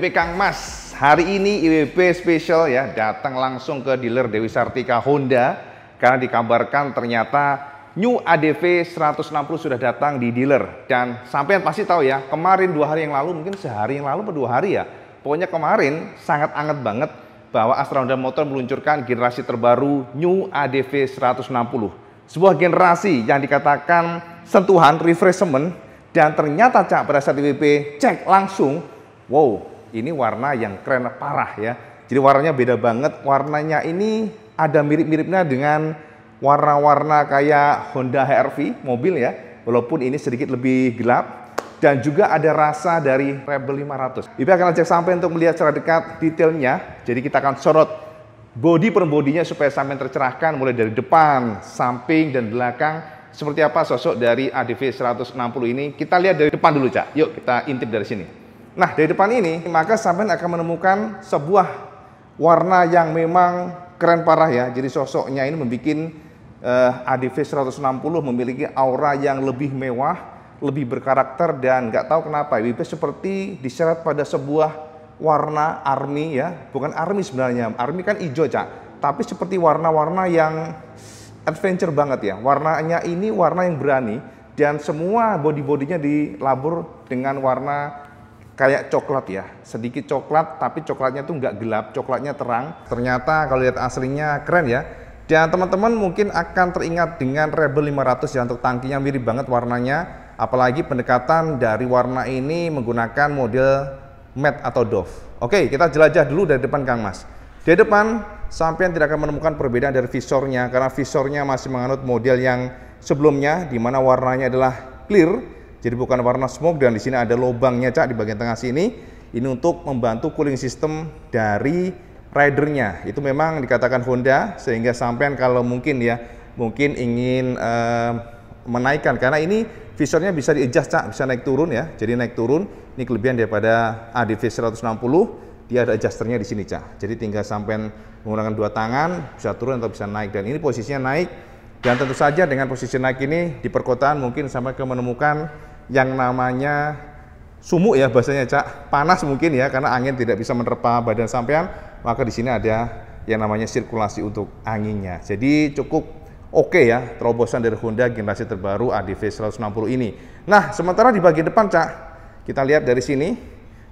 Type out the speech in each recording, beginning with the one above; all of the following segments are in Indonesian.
IWP Kang Mas. Hari ini IWP spesial ya, datang langsung ke dealer Dewi Sartika Honda karena dikabarkan ternyata New ADV 160 sudah datang di dealer dan sampai yang pasti tahu ya, kemarin dua hari yang lalu mungkin sehari yang lalu atau dua hari ya. Pokoknya kemarin sangat anget banget bahwa Astra Honda Motor meluncurkan generasi terbaru New ADV 160. Sebuah generasi yang dikatakan sentuhan refreshment dan ternyata cak pada saat IWP cek langsung wow ini warna yang keren parah ya. Jadi warnanya beda banget. Warnanya ini ada mirip-miripnya dengan warna-warna kayak Honda HR-V mobil ya. Walaupun ini sedikit lebih gelap dan juga ada rasa dari Rebel 500. Ini akan ajak sampai untuk melihat secara dekat detailnya. Jadi kita akan sorot body per bodinya supaya sampai tercerahkan mulai dari depan, samping dan belakang seperti apa sosok dari ADV 160 ini. Kita lihat dari depan dulu, Cak. Yuk kita intip dari sini. Nah, dari depan ini, maka sampean akan menemukan sebuah warna yang memang keren parah ya. Jadi sosoknya ini membuat uh, ADV 160 memiliki aura yang lebih mewah, lebih berkarakter dan nggak tahu kenapa ya, itu seperti diseret pada sebuah warna army ya bukan army sebenarnya army kan hijau cak tapi seperti warna-warna yang adventure banget ya warnanya ini warna yang berani dan semua body bodinya dilabur dengan warna kayak coklat ya, sedikit coklat tapi coklatnya tuh nggak gelap, coklatnya terang. Ternyata kalau lihat aslinya keren ya. Dan teman-teman mungkin akan teringat dengan Rebel 500 ya untuk tangkinya mirip banget warnanya. Apalagi pendekatan dari warna ini menggunakan model matte atau doff Oke, kita jelajah dulu dari depan Kang Mas. Di depan, sampean tidak akan menemukan perbedaan dari visornya karena visornya masih menganut model yang sebelumnya di mana warnanya adalah clear jadi bukan warna smoke dan di sini ada lubangnya cak di bagian tengah sini. Ini untuk membantu cooling system dari ridernya. Itu memang dikatakan Honda sehingga sampean kalau mungkin ya mungkin ingin eh, menaikkan karena ini visornya bisa di adjust cak bisa naik turun ya. Jadi naik turun ini kelebihan daripada ADV 160 dia ada adjusternya di sini cak jadi tinggal sampean menggunakan dua tangan bisa turun atau bisa naik dan ini posisinya naik dan tentu saja dengan posisi naik ini di perkotaan mungkin sampai ke menemukan yang namanya sumuk ya bahasanya cak panas mungkin ya karena angin tidak bisa menerpa badan sampean maka di sini ada yang namanya sirkulasi untuk anginnya jadi cukup oke okay ya terobosan dari Honda generasi terbaru ADV 160 ini nah sementara di bagian depan cak kita lihat dari sini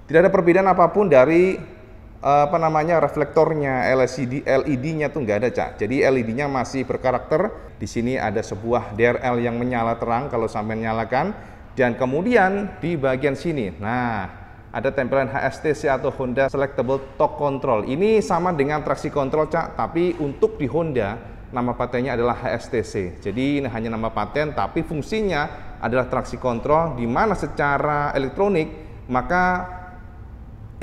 tidak ada perbedaan apapun dari eh, apa namanya reflektornya LCD LED-nya tuh nggak ada cak. Jadi LED-nya masih berkarakter. Di sini ada sebuah DRL yang menyala terang kalau sampai nyalakan dan kemudian di bagian sini, nah ada tempelan HSTC atau Honda Selectable Torque Control. Ini sama dengan traksi kontrol, Cak, tapi untuk di Honda nama patennya adalah HSTC. Jadi ini hanya nama paten tapi fungsinya adalah traksi kontrol di mana secara elektronik maka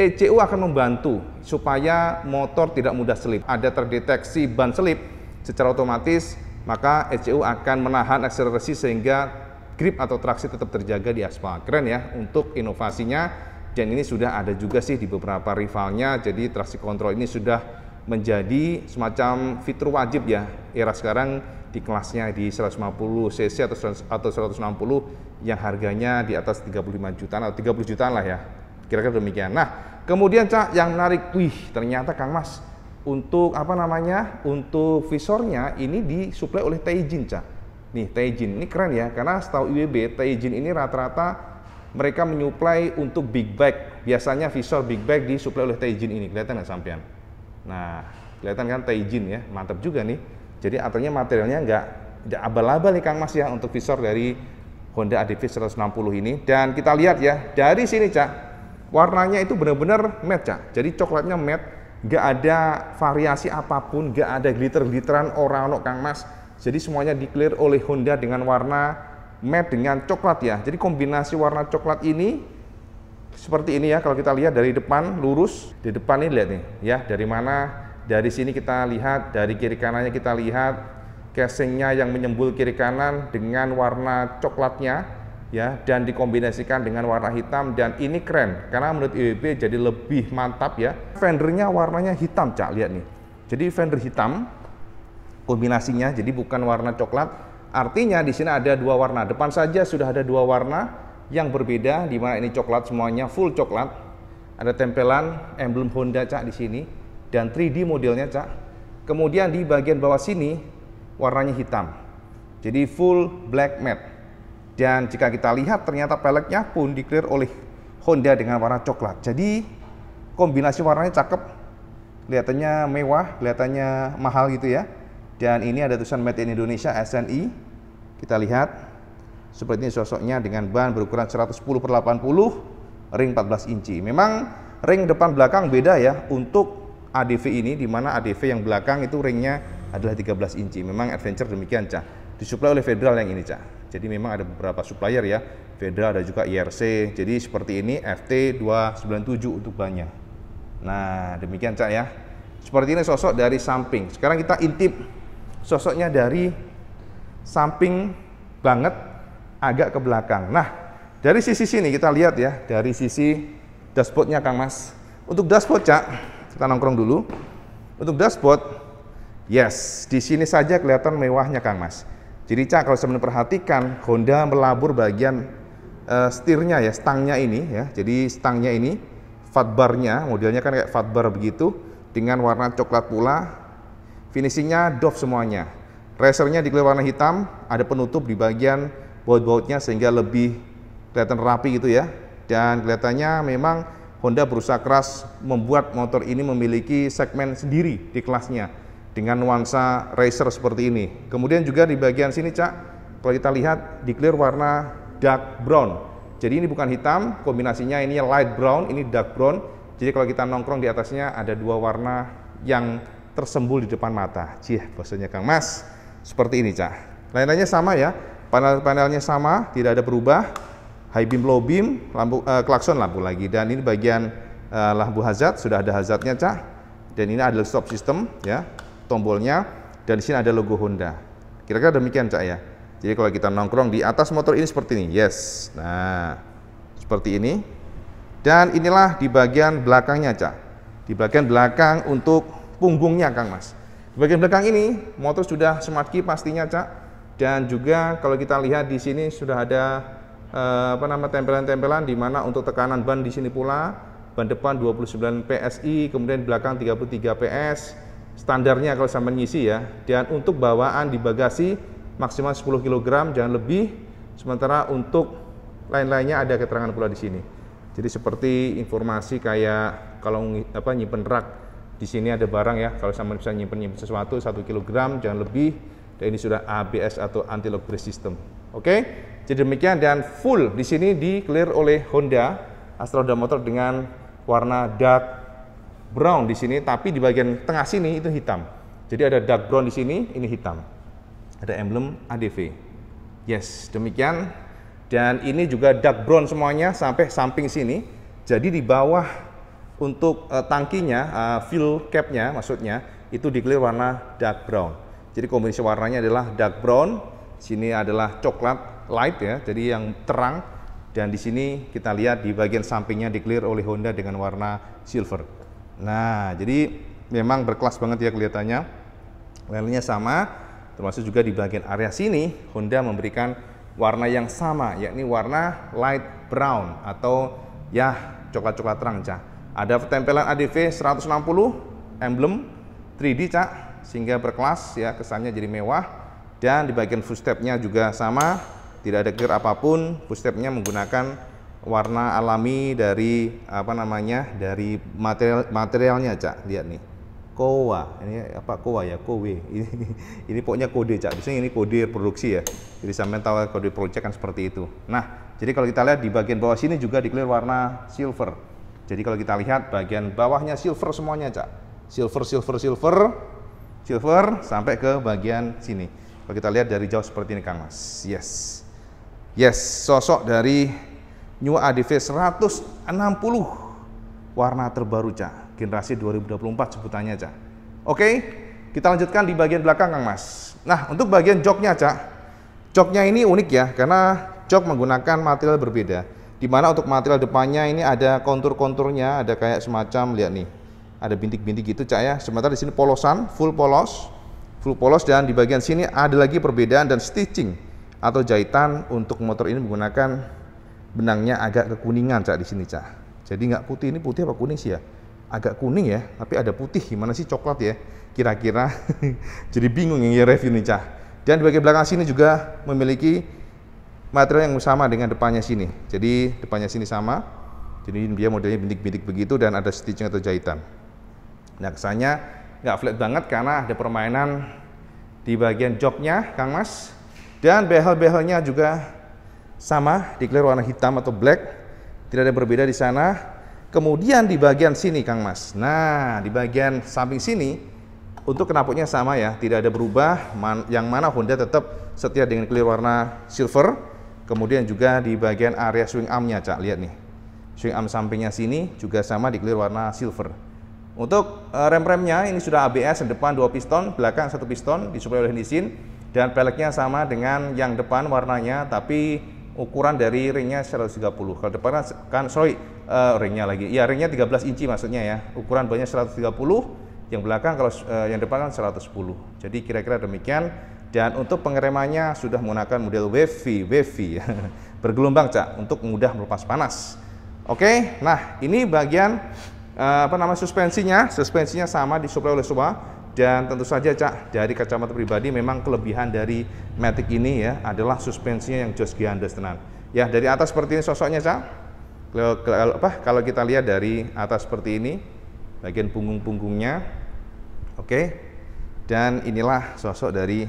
ECU akan membantu supaya motor tidak mudah selip. Ada terdeteksi ban selip secara otomatis maka ECU akan menahan akselerasi sehingga grip atau traksi tetap terjaga di aspal. Keren ya untuk inovasinya. Dan ini sudah ada juga sih di beberapa rivalnya. Jadi traksi kontrol ini sudah menjadi semacam fitur wajib ya era sekarang di kelasnya di 150 cc atau atau 160 yang harganya di atas 35 jutaan atau 30 jutaan lah ya. Kira-kira demikian. Nah, kemudian Cak yang menarik, wih, ternyata Kang Mas untuk apa namanya? Untuk visornya ini disuplai oleh Taijin, Cak. Nih, Taijin Ini keren ya, karena setahu IWB, Taijin ini rata-rata mereka menyuplai untuk big bag. Biasanya visor big bag disuplai oleh Taijin ini. Kelihatan nggak sampean? Nah, kelihatan kan Taijin ya, mantap juga nih. Jadi artinya materialnya nggak abal-abal nih Kang Mas ya untuk visor dari Honda ADV 160 ini. Dan kita lihat ya, dari sini Cak, warnanya itu benar-benar matte Cak. Jadi coklatnya matte, nggak ada variasi apapun, nggak ada glitter-glitteran orang-orang Kang Mas jadi semuanya clear oleh Honda dengan warna matte dengan coklat ya. Jadi kombinasi warna coklat ini seperti ini ya kalau kita lihat dari depan lurus di depan ini lihat nih ya dari mana dari sini kita lihat dari kiri kanannya kita lihat casingnya yang menyembul kiri kanan dengan warna coklatnya ya dan dikombinasikan dengan warna hitam dan ini keren karena menurut IWB jadi lebih mantap ya fendernya warnanya hitam cak lihat nih jadi fender hitam kombinasinya jadi bukan warna coklat artinya di sini ada dua warna depan saja sudah ada dua warna yang berbeda di mana ini coklat semuanya full coklat ada tempelan emblem Honda cak di sini dan 3D modelnya cak kemudian di bagian bawah sini warnanya hitam jadi full black matte dan jika kita lihat ternyata peleknya pun di clear oleh Honda dengan warna coklat jadi kombinasi warnanya cakep kelihatannya mewah kelihatannya mahal gitu ya dan ini ada tulisan Made in Indonesia SNI. Kita lihat seperti ini sosoknya dengan ban berukuran 110 per 80 ring 14 inci. Memang ring depan belakang beda ya untuk ADV ini di mana ADV yang belakang itu ringnya adalah 13 inci. Memang adventure demikian, Cah. Disuplai oleh Federal yang ini, Cah. Jadi memang ada beberapa supplier ya. Federal ada juga IRC. Jadi seperti ini FT297 untuk bannya. Nah, demikian, Cah ya. Seperti ini sosok dari samping. Sekarang kita intip sosoknya dari samping banget agak ke belakang. Nah, dari sisi sini kita lihat ya, dari sisi dashboardnya Kang Mas. Untuk dashboard Cak, kita nongkrong dulu. Untuk dashboard, yes, di sini saja kelihatan mewahnya Kang Mas. Jadi Cak kalau saya perhatikan Honda melabur bagian uh, setirnya ya, stangnya ini ya. Jadi stangnya ini, fatbarnya, modelnya kan kayak fatbar begitu dengan warna coklat pula Finishingnya doff semuanya. Racernya di warna hitam, ada penutup di bagian baut-bautnya sehingga lebih kelihatan rapi gitu ya. Dan kelihatannya memang Honda berusaha keras membuat motor ini memiliki segmen sendiri di kelasnya dengan nuansa racer seperti ini. Kemudian juga di bagian sini, Cak, kalau kita lihat di clear warna dark brown. Jadi ini bukan hitam, kombinasinya ini light brown, ini dark brown. Jadi kalau kita nongkrong di atasnya ada dua warna yang tersembul di depan mata. Cih, bahasanya Kang Mas. Seperti ini, Cah. Lain-lainnya sama ya. Panel-panelnya sama, tidak ada berubah. High beam, low beam, lampu eh, klakson lampu lagi dan ini bagian eh, lampu hazard sudah ada hazardnya, Cah. Dan ini adalah stop system ya, tombolnya dan di sini ada logo Honda. Kira-kira demikian, Cah ya. Jadi kalau kita nongkrong di atas motor ini seperti ini. Yes. Nah, seperti ini. Dan inilah di bagian belakangnya, Cak. Di bagian belakang untuk punggungnya Kang Mas. Bagian belakang ini motor sudah smart key pastinya Cak dan juga kalau kita lihat di sini sudah ada eh, apa nama tempelan-tempelan di mana untuk tekanan ban di sini pula ban depan 29 PSI kemudian belakang 33 PS standarnya kalau sama ngisi ya dan untuk bawaan di bagasi maksimal 10 kg jangan lebih sementara untuk lain-lainnya ada keterangan pula di sini. Jadi seperti informasi kayak kalau apa nyimpen rak di sini ada barang ya kalau sama bisa nyimpen nyimpen sesuatu satu kilogram jangan lebih dan ini sudah ABS atau anti lock brake system oke okay? jadi demikian dan full di sini di clear oleh Honda Astra Honda Motor dengan warna dark brown di sini tapi di bagian tengah sini itu hitam jadi ada dark brown di sini ini hitam ada emblem ADV yes demikian dan ini juga dark brown semuanya sampai samping sini jadi di bawah untuk uh, tangkinya, uh, eh, fuel capnya maksudnya itu digelar warna dark brown. Jadi kombinasi warnanya adalah dark brown, sini adalah coklat light ya, jadi yang terang dan di sini kita lihat di bagian sampingnya digelar oleh Honda dengan warna silver. Nah, jadi memang berkelas banget ya kelihatannya. Lainnya sama, termasuk juga di bagian area sini Honda memberikan warna yang sama, yakni warna light brown atau ya coklat-coklat terang cah. Ada tempelan ADV 160 emblem 3D cak sehingga berkelas ya kesannya jadi mewah dan di bagian footstepnya juga sama tidak ada gear apapun footstepnya menggunakan warna alami dari apa namanya dari material materialnya cak lihat nih kowa ini apa kowa ya kowe ini ini pokoknya kode cak biasanya ini kode produksi ya jadi sampai tahu kode project kan seperti itu nah jadi kalau kita lihat di bagian bawah sini juga di warna silver jadi kalau kita lihat bagian bawahnya silver semuanya, Cak. Silver, silver, silver, silver sampai ke bagian sini. Kalau kita lihat dari jauh seperti ini, Kang Mas. Yes. Yes, sosok dari New ADV 160 warna terbaru, Cak. Generasi 2024 sebutannya, Cak. Oke, kita lanjutkan di bagian belakang, Kang Mas. Nah, untuk bagian joknya, Cak. Joknya ini unik ya, karena jok menggunakan material berbeda. Dimana untuk material depannya ini ada kontur-konturnya, ada kayak semacam lihat nih, ada bintik-bintik gitu cak ya. Sementara di sini polosan, full polos, full polos dan di bagian sini ada lagi perbedaan dan stitching atau jahitan untuk motor ini menggunakan benangnya agak kekuningan cak di sini cak. Jadi nggak putih ini putih apa kuning sih ya? agak kuning ya, tapi ada putih gimana sih coklat ya? Kira-kira jadi bingung yang review nih cah. Dan di bagian belakang sini juga memiliki material yang sama dengan depannya sini. Jadi depannya sini sama. Jadi dia modelnya bintik-bintik begitu dan ada stitching atau jahitan. Nah kesannya nggak flat banget karena ada permainan di bagian joknya, Kang Mas. Dan behel-behelnya juga sama, di clear warna hitam atau black. Tidak ada berbeda di sana. Kemudian di bagian sini, Kang Mas. Nah, di bagian samping sini, untuk kenaputnya sama ya, tidak ada berubah. yang mana Honda tetap setia dengan clear warna silver Kemudian juga di bagian area swing armnya, Cak, lihat nih. Swing arm sampingnya sini juga sama di clear warna silver. Untuk e, rem-remnya ini sudah ABS, depan dua piston, belakang satu piston, disuplai oleh Nissin. Dan peleknya sama dengan yang depan warnanya, tapi ukuran dari ringnya 130. Kalau depan kan, sorry, uh, ringnya lagi. Ya, ringnya 13 inci maksudnya ya. Ukuran banyak 130, yang belakang kalau uh, yang depan kan 110. Jadi kira-kira demikian. Dan untuk pengeremannya sudah menggunakan model wavy, wavy bergelombang cak untuk mudah melepas panas. Oke, nah ini bagian eh, apa nama suspensinya? Suspensinya sama disuplai oleh semua dan tentu saja cak dari kacamata pribadi memang kelebihan dari Matic ini ya adalah suspensinya yang jos giandes tenan. Ya dari atas seperti ini sosoknya cak. Kalau, apa, kalau kita lihat dari atas seperti ini, bagian punggung-punggungnya, oke. Dan inilah sosok dari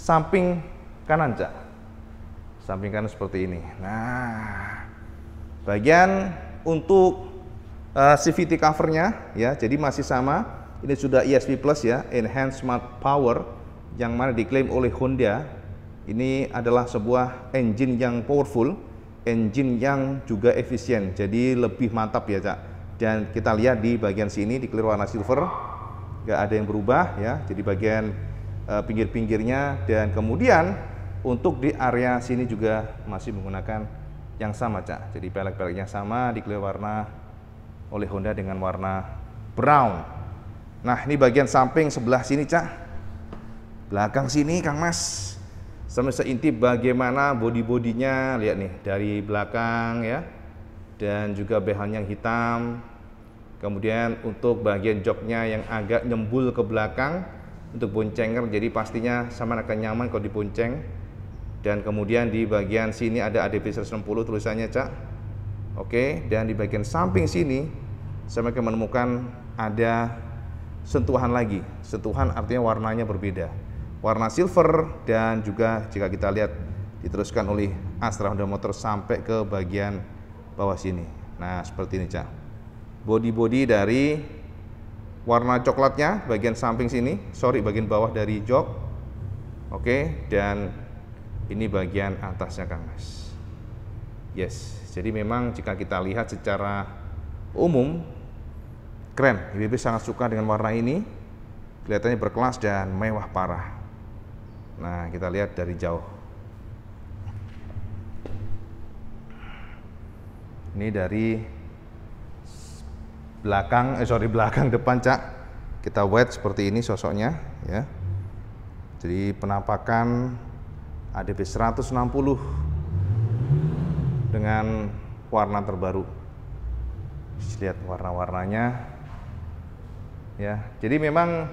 samping kanan cak samping kanan seperti ini nah bagian untuk uh, eh, CVT covernya ya jadi masih sama ini sudah ESP Plus ya Enhanced Smart Power yang mana diklaim oleh Honda ini adalah sebuah engine yang powerful engine yang juga efisien jadi lebih mantap ya cak dan kita lihat di bagian sini di clear warna silver nggak ada yang berubah ya jadi bagian Eh, pinggir-pinggirnya dan kemudian untuk di area sini juga masih menggunakan yang sama cak jadi pelek-peleknya sama dikelir warna oleh Honda dengan warna brown nah ini bagian samping sebelah sini cak belakang sini Kang Mas sama seintip bagaimana body-bodinya lihat nih dari belakang ya dan juga behelnya yang hitam kemudian untuk bagian joknya yang agak nyembul ke belakang untuk boncenger jadi pastinya sama akan nyaman kalau dibonceng dan kemudian di bagian sini ada ADP 160 tulisannya cak oke dan di bagian samping sini saya akan menemukan ada sentuhan lagi sentuhan artinya warnanya berbeda warna silver dan juga jika kita lihat diteruskan oleh Astra Honda Motor sampai ke bagian bawah sini nah seperti ini cak body-body dari warna coklatnya bagian samping sini sorry bagian bawah dari jok oke dan ini bagian atasnya Kang Mas yes jadi memang jika kita lihat secara umum keren IBB sangat suka dengan warna ini kelihatannya berkelas dan mewah parah nah kita lihat dari jauh ini dari belakang eh sorry belakang depan cak kita wet seperti ini sosoknya ya jadi penampakan ADB 160 dengan warna terbaru bisa lihat warna-warnanya ya jadi memang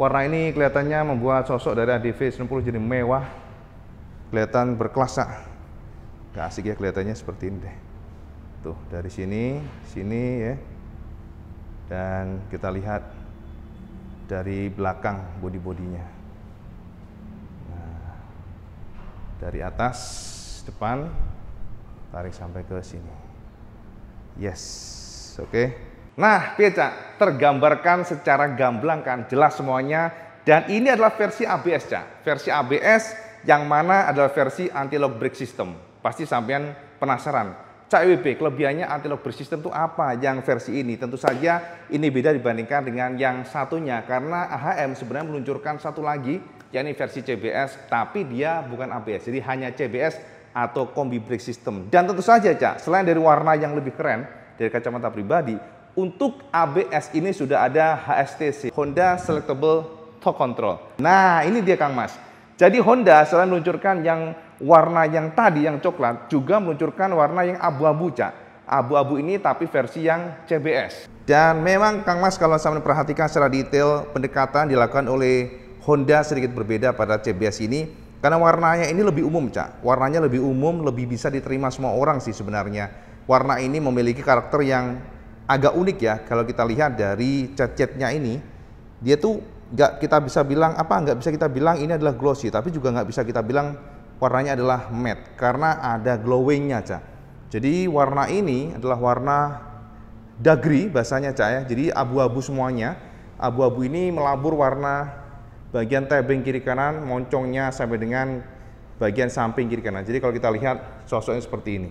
warna ini kelihatannya membuat sosok dari ADV 90 jadi mewah kelihatan berkelas gak asik ya kelihatannya seperti ini deh tuh dari sini sini ya dan kita lihat dari belakang bodi-bodinya. Nah, dari atas depan tarik sampai ke sini. Yes, oke. Okay. Nah, Cak, tergambarkan secara gamblang kan, jelas semuanya. Dan ini adalah versi ABS, Cak. Versi ABS yang mana adalah versi anti-lock brake system. Pasti sampean penasaran CIWB kelebihannya anti-lock bersistem itu apa yang versi ini? Tentu saja ini beda dibandingkan dengan yang satunya karena AHM sebenarnya meluncurkan satu lagi yakni versi CBS tapi dia bukan ABS. Jadi hanya CBS atau kombi brake system. Dan tentu saja, Cak, selain dari warna yang lebih keren dari kacamata pribadi, untuk ABS ini sudah ada HSTC, Honda Selectable Torque Control. Nah, ini dia Kang Mas. Jadi Honda selain meluncurkan yang warna yang tadi yang coklat juga meluncurkan warna yang abu-abu cak abu-abu ini tapi versi yang CBS dan memang Kang Mas kalau saya perhatikan secara detail pendekatan dilakukan oleh Honda sedikit berbeda pada CBS ini karena warnanya ini lebih umum cak warnanya lebih umum lebih bisa diterima semua orang sih sebenarnya warna ini memiliki karakter yang agak unik ya kalau kita lihat dari cat-catnya ini dia tuh nggak kita bisa bilang apa nggak bisa kita bilang ini adalah glossy tapi juga nggak bisa kita bilang warnanya adalah matte karena ada glowingnya Cak. Jadi warna ini adalah warna dagri bahasanya Cak ya. Jadi abu-abu semuanya. Abu-abu ini melabur warna bagian tebing kiri kanan, moncongnya sampai dengan bagian samping kiri kanan. Jadi kalau kita lihat sosoknya seperti ini.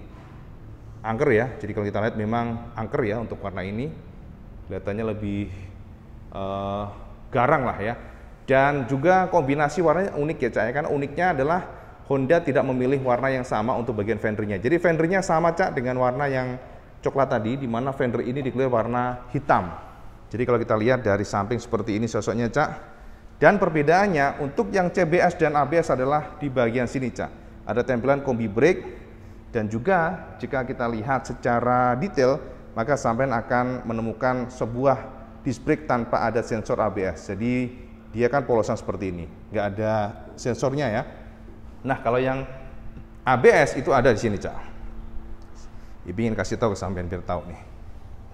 Angker ya. Jadi kalau kita lihat memang angker ya untuk warna ini. Kelihatannya lebih uh, garang lah ya. Dan juga kombinasi warnanya unik ya Cak ya. Kan uniknya adalah Honda tidak memilih warna yang sama untuk bagian fendernya. Jadi fendernya sama cak dengan warna yang coklat tadi, di mana fender ini dikelir warna hitam. Jadi kalau kita lihat dari samping seperti ini sosoknya cak. Dan perbedaannya untuk yang CBS dan ABS adalah di bagian sini cak. Ada tempelan kombi brake dan juga jika kita lihat secara detail maka sampean akan menemukan sebuah disc brake tanpa ada sensor ABS. Jadi dia kan polosan seperti ini, nggak ada sensornya ya. Nah, kalau yang ABS itu ada di sini, Cak. Ibu ingin kasih tahu sampean biar tahu nih.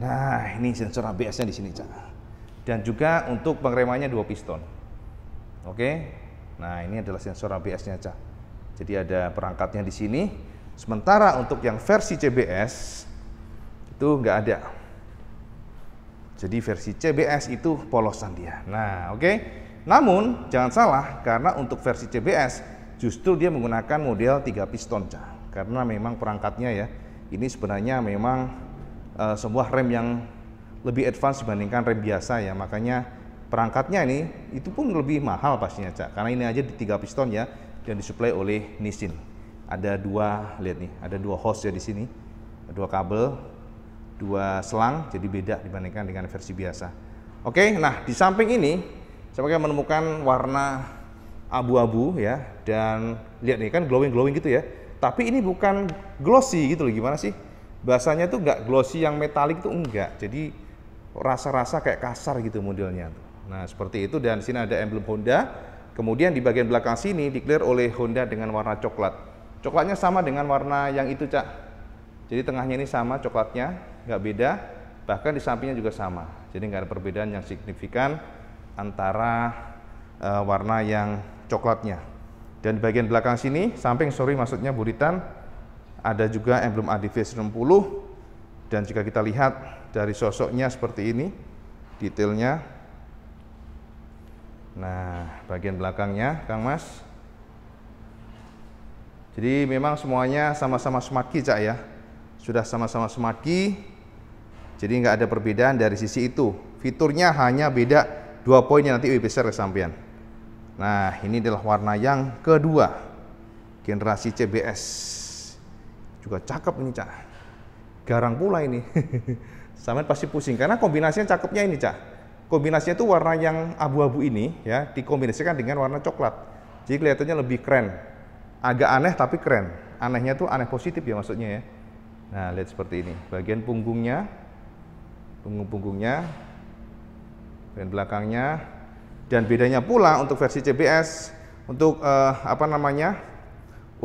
Nah, ini sensor ABS-nya di sini, Cak. Dan juga untuk pengeremannya dua piston. Oke. Nah, ini adalah sensor ABS-nya, Cak. Jadi ada perangkatnya di sini. Sementara untuk yang versi CBS itu nggak ada. Jadi versi CBS itu polosan dia. Nah, oke. Okay. Namun jangan salah karena untuk versi CBS Justru dia menggunakan model tiga piston cah, karena memang perangkatnya ya ini sebenarnya memang uh, sebuah rem yang lebih advance dibandingkan rem biasa ya, makanya perangkatnya ini itu pun lebih mahal pastinya cak, karena ini aja di tiga piston ya dan disuplai oleh Nissin. Ada dua lihat nih, ada dua host ya di sini, dua kabel, dua selang, jadi beda dibandingkan dengan versi biasa. Oke, nah di samping ini saya menemukan warna abu-abu ya dan lihat nih kan glowing glowing gitu ya tapi ini bukan glossy gitu loh gimana sih bahasanya tuh nggak glossy yang metalik tuh enggak jadi rasa-rasa kayak kasar gitu modelnya nah seperti itu dan sini ada emblem Honda kemudian di bagian belakang sini declare oleh Honda dengan warna coklat coklatnya sama dengan warna yang itu cak jadi tengahnya ini sama coklatnya nggak beda bahkan di sampingnya juga sama jadi nggak ada perbedaan yang signifikan antara uh, warna yang coklatnya. Dan di bagian belakang sini, samping sorry maksudnya buritan, ada juga emblem ADV 60 dan jika kita lihat dari sosoknya seperti ini, detailnya. Nah, bagian belakangnya, Kang Mas. Jadi memang semuanya sama-sama semaki, Cak ya. Sudah sama-sama semaki, jadi nggak ada perbedaan dari sisi itu. Fiturnya hanya beda dua poin yang nanti WP kesampian kesampaian. Nah, ini adalah warna yang kedua. Generasi CBS. Juga cakep ini, Cak. Garang pula ini. Samet pasti pusing karena kombinasinya cakepnya ini, Cak. Kombinasinya itu warna yang abu-abu ini ya, dikombinasikan dengan warna coklat. Jadi kelihatannya lebih keren. Agak aneh tapi keren. Anehnya tuh aneh positif ya maksudnya ya. Nah, lihat seperti ini. Bagian punggungnya punggung punggungnya, bagian belakangnya, dan bedanya pula untuk versi CBS untuk eh, apa namanya?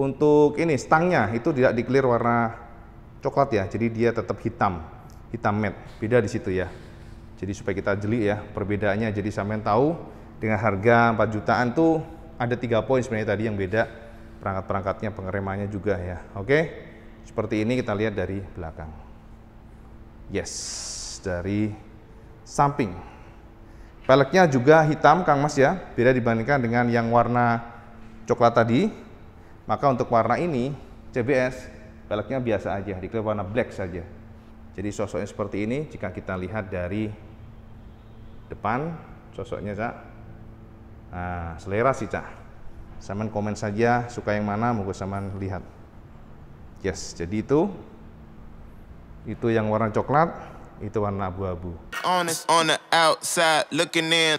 Untuk ini stangnya itu tidak di clear warna coklat ya. Jadi dia tetap hitam. Hitam matte. Beda di situ ya. Jadi supaya kita jeli ya perbedaannya. Jadi sampean tahu dengan harga 4 jutaan tuh ada tiga poin sebenarnya tadi yang beda perangkat-perangkatnya pengeremannya juga ya. Oke. Seperti ini kita lihat dari belakang. Yes, dari samping. Peleknya juga hitam Kang Mas ya, beda dibandingkan dengan yang warna coklat tadi. Maka untuk warna ini CBS peleknya biasa aja, diklaim warna black saja. Jadi sosoknya seperti ini jika kita lihat dari depan sosoknya Cak. Nah, selera sih Cak. Saman komen saja suka yang mana monggo saman lihat. Yes, jadi itu itu yang warna coklat, itu warna abu-abu. honest. On the outside looking in.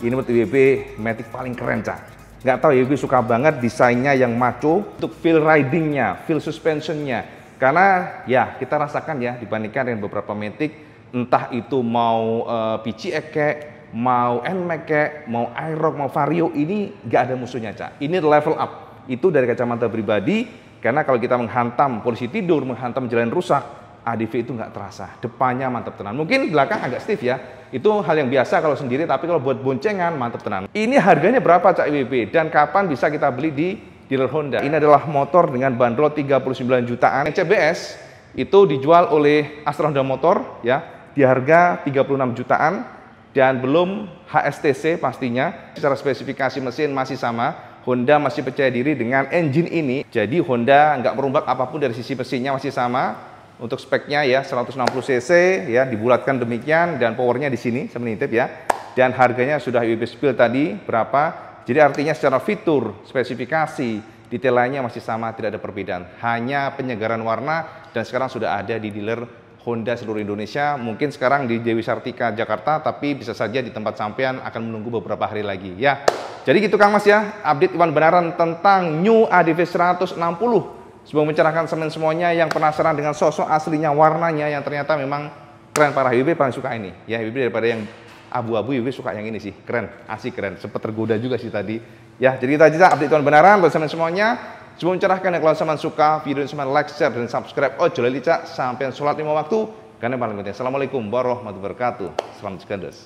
Ini menurut IWB Matic paling keren cak. Nggak tahu ya, gue suka banget desainnya yang maco untuk feel ridingnya, feel suspensionnya. Karena ya kita rasakan ya dibandingkan dengan beberapa Matic, entah itu mau uh, eh, PC Eke mau NMAX mau Aerox, mau Vario, ini nggak ada musuhnya cak. Ini level up. Itu dari kacamata pribadi, karena kalau kita menghantam polisi tidur, menghantam jalan rusak, ADV itu nggak terasa. Depannya mantap tenang. Mungkin belakang agak stiff ya, itu hal yang biasa kalau sendiri, tapi kalau buat boncengan mantep tenang. Ini harganya berapa Cak IWB dan kapan bisa kita beli di dealer Honda? Ini adalah motor dengan bandrol 39 jutaan. CBS itu dijual oleh Astra Honda Motor ya di harga 36 jutaan dan belum HSTC pastinya. Secara spesifikasi mesin masih sama. Honda masih percaya diri dengan engine ini. Jadi Honda nggak merumbak apapun dari sisi mesinnya masih sama untuk speknya ya 160 cc ya dibulatkan demikian dan powernya di sini saya menitip ya. Dan harganya sudah UB spill tadi berapa? Jadi artinya secara fitur, spesifikasi, detail lainnya masih sama, tidak ada perbedaan. Hanya penyegaran warna dan sekarang sudah ada di dealer Honda seluruh Indonesia. Mungkin sekarang di Dewi Sartika Jakarta, tapi bisa saja di tempat sampean akan menunggu beberapa hari lagi. Ya, jadi gitu Kang Mas ya, update Iwan Benaran tentang New ADV 160 Sebelum mencerahkan semen semuanya yang penasaran dengan sosok aslinya, warnanya yang ternyata memang keren para HBB paling suka ini. Ya HBB daripada yang abu-abu HBB suka yang ini sih. Keren, asik keren. Sempat tergoda juga sih tadi. Ya, jadi kita aja update tuan benaran buat semen semuanya. Sebelum mencerahkan yang kalau semen suka video semen like, share, dan subscribe. Oh, jolali sampai sholat lima waktu. Karena paling penting. Assalamualaikum warahmatullahi wabarakatuh. Salam sekali